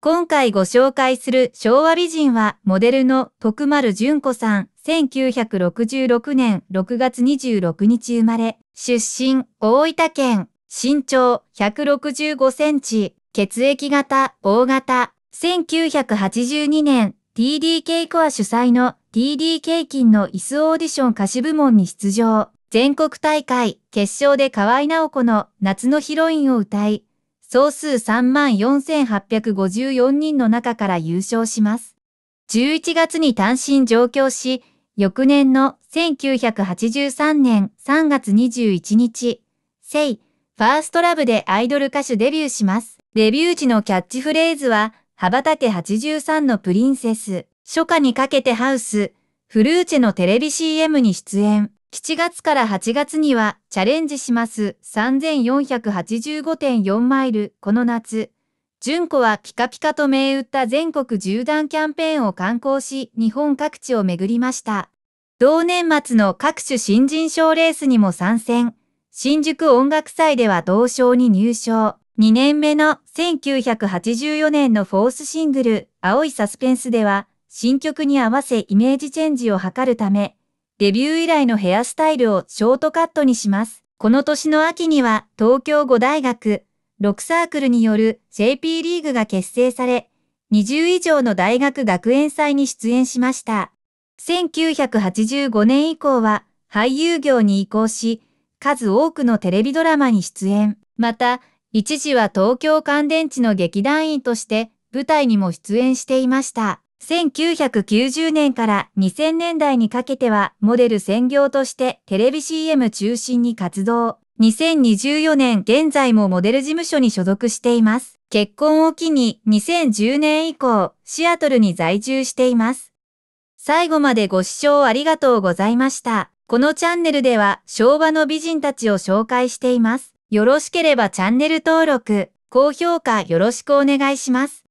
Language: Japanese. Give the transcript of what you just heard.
今回ご紹介する昭和美人はモデルの徳丸純子さん、1966年6月26日生まれ、出身、大分県、身長165センチ、血液型、大型、1982年 TDK コア主催の TDK 金の椅子オーディション歌手部門に出場。全国大会決勝で河合直子の夏のヒロインを歌い、総数34,854人の中から優勝します。11月に単身上京し、翌年の1983年3月21日、セイ、ファーストラブでアイドル歌手デビューします。デビュー時のキャッチフレーズは、羽ばたけ83のプリンセス、初夏にかけてハウス、フルーチェのテレビ CM に出演。7月から8月にはチャレンジします3485.4マイルこの夏。純子はピカピカと銘打った全国縦断キャンペーンを観光し日本各地を巡りました。同年末の各種新人賞レースにも参戦。新宿音楽祭では同賞に入賞。2年目の1984年のフォースシングル、青いサスペンスでは、新曲に合わせイメージチェンジを図るため、デビュー以来のヘアスタイルをショートカットにします。この年の秋には東京五大学、6サークルによる JP リーグが結成され、20以上の大学学園祭に出演しました。1985年以降は俳優業に移行し、数多くのテレビドラマに出演。また、一時は東京乾電池の劇団員として舞台にも出演していました。1990年から2000年代にかけてはモデル専業としてテレビ CM 中心に活動。2024年現在もモデル事務所に所属しています。結婚を機に2010年以降、シアトルに在住しています。最後までご視聴ありがとうございました。このチャンネルでは昭和の美人たちを紹介しています。よろしければチャンネル登録、高評価よろしくお願いします。